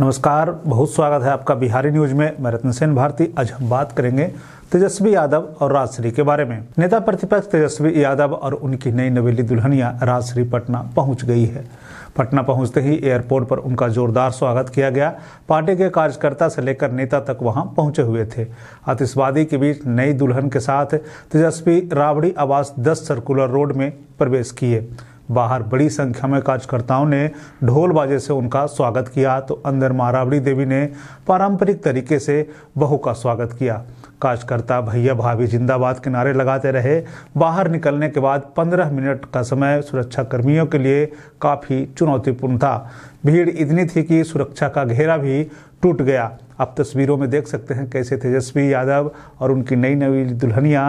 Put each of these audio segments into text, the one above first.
नमस्कार बहुत स्वागत है आपका बिहारी न्यूज में मैं रत्न सेन भारती आज हम बात करेंगे तेजस्वी यादव और राजश्री के बारे में नेता प्रतिपक्ष तेजस्वी यादव और उनकी नई नवेली दुल्हनिया राजश्री पटना पहुंच गई है पटना पहुंचते ही एयरपोर्ट पर उनका जोरदार स्वागत किया गया पार्टी के कार्यकर्ता से लेकर नेता तक वहां पहुंचे हुए थे आतिशवादी के बीच नई दुल्हन के साथ तेजस्वी राबड़ी आवास दस सर्कुलर रोड में प्रवेश किए बाहर बड़ी संख्या में कार्यकर्ताओं ने ढोल बाजे से उनका स्वागत किया तो अंदर मारावड़ी देवी ने पारंपरिक तरीके से बहू का स्वागत किया कार्यकर्ता भैया भाभी जिंदाबाद के नारे लगाते रहे बाहर निकलने के बाद 15 मिनट का समय सुरक्षा कर्मियों के लिए काफ़ी चुनौतीपूर्ण था भीड़ इतनी थी कि सुरक्षा का घेरा भी टूट गया आप तस्वीरों में देख सकते हैं कैसे तेजस्वी यादव और उनकी नई नवी दुल्हनिया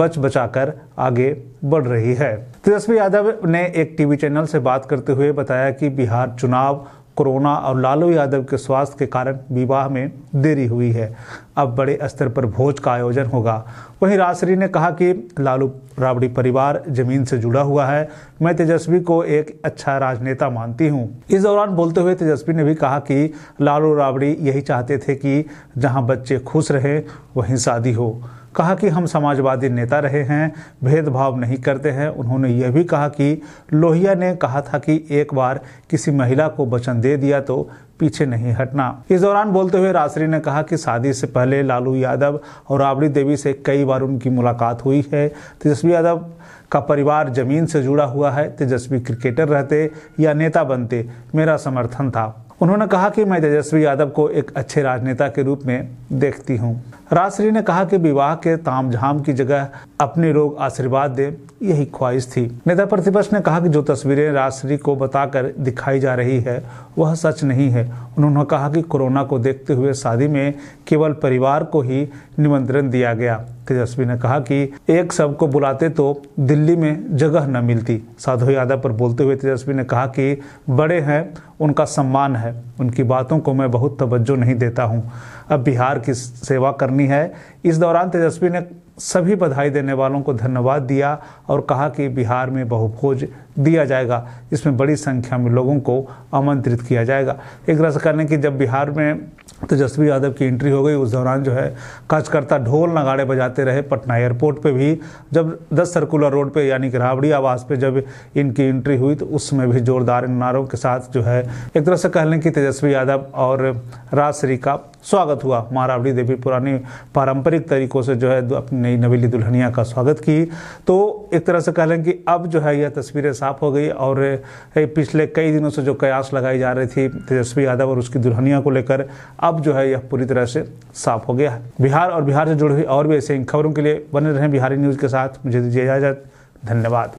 बच बचाकर आगे बढ़ रही है तेजस्वी यादव ने एक टीवी चैनल से बात करते हुए बताया कि बिहार चुनाव कोरोना और लालू यादव के स्वास्थ्य के कारण विवाह में देरी हुई है अब बड़े स्तर पर भोज का आयोजन होगा वहीं राजश्री ने कहा कि लालू राबड़ी परिवार जमीन से जुड़ा हुआ है मैं तेजस्वी को एक अच्छा राजनेता मानती हूं इस दौरान बोलते हुए तेजस्वी ने भी कहा कि लालू राबड़ी यही चाहते थे कि जहां बच्चे खुश रहें वहीं शादी हो कहा कि हम समाजवादी नेता रहे हैं भेदभाव नहीं करते हैं उन्होंने यह भी कहा कि लोहिया ने कहा था कि एक बार किसी महिला को वचन दे दिया तो पीछे नहीं हटना इस दौरान बोलते हुए राजश्री ने कहा कि शादी से पहले लालू यादव और राबड़ी देवी से कई बार उनकी मुलाकात हुई है तेजस्वी यादव का परिवार जमीन से जुड़ा हुआ है तेजस्वी क्रिकेटर रहते या नेता बनते मेरा समर्थन था उन्होंने कहा कि मैं तेजस्वी यादव को एक अच्छे राजनेता के रूप में देखती हूँ राजश्री ने कहा कि विवाह के तामझाम की जगह अपने लोग आशीर्वाद दें यही ख्वाहिश थी नेता प्रतिपक्ष ने कहा कि जो तस्वीरें राजश्री को बताकर दिखाई जा रही है वह सच नहीं है उन्होंने कहा कि कोरोना को देखते हुए शादी में केवल परिवार को ही निमंत्रण दिया गया तेजस्वी ने कहा कि एक सब को बुलाते तो दिल्ली में जगह न मिलती साधु यादव पर बोलते हुए तेजस्वी ने कहा कि बड़े हैं उनका सम्मान है उनकी बातों को मैं बहुत तवज्जो नहीं देता हूँ अब बिहार की सेवा करने करनी है इस दौरान तेजस्वी ने सभी बधाई देने वालों को धन्यवाद दिया और कहा कि बिहार में बहुभोज दिया जाएगा इसमें बड़ी संख्या में लोगों को आमंत्रित किया जाएगा एक तरह से कहने की जब बिहार में तेजस्वी तो यादव की एंट्री हो गई उस दौरान जो है कार्यकर्ता ढोल नगाड़े बजाते रहे पटना एयरपोर्ट पे भी जब दस सर्कुलर रोड पे यानी कि राबड़ी आवास पे जब इनकी एंट्री हुई तो उसमें भी जोरदार नारों के साथ जो है एक तरह से कह लें कि तेजस्वी यादव और राजश्री का स्वागत हुआ माँ देवी पुरानी पारंपरिक तरीकों से जो है अपनी नई नवीली दुल्हनिया का स्वागत की तो एक तरह से कह लें कि अब जो है यह तस्वीरें साफ हो गई और पिछले कई दिनों से जो कयास लगाई जा रही थी तेजस्वी यादव और उसकी दुल्हनिया को लेकर अब जो है यह पूरी तरह से साफ हो गया है बिहार और बिहार से जुड़ी हुई और भी इन खबरों के लिए बने रहें बिहारी न्यूज़ के साथ मुझे दीजिए इजाज़त धन्यवाद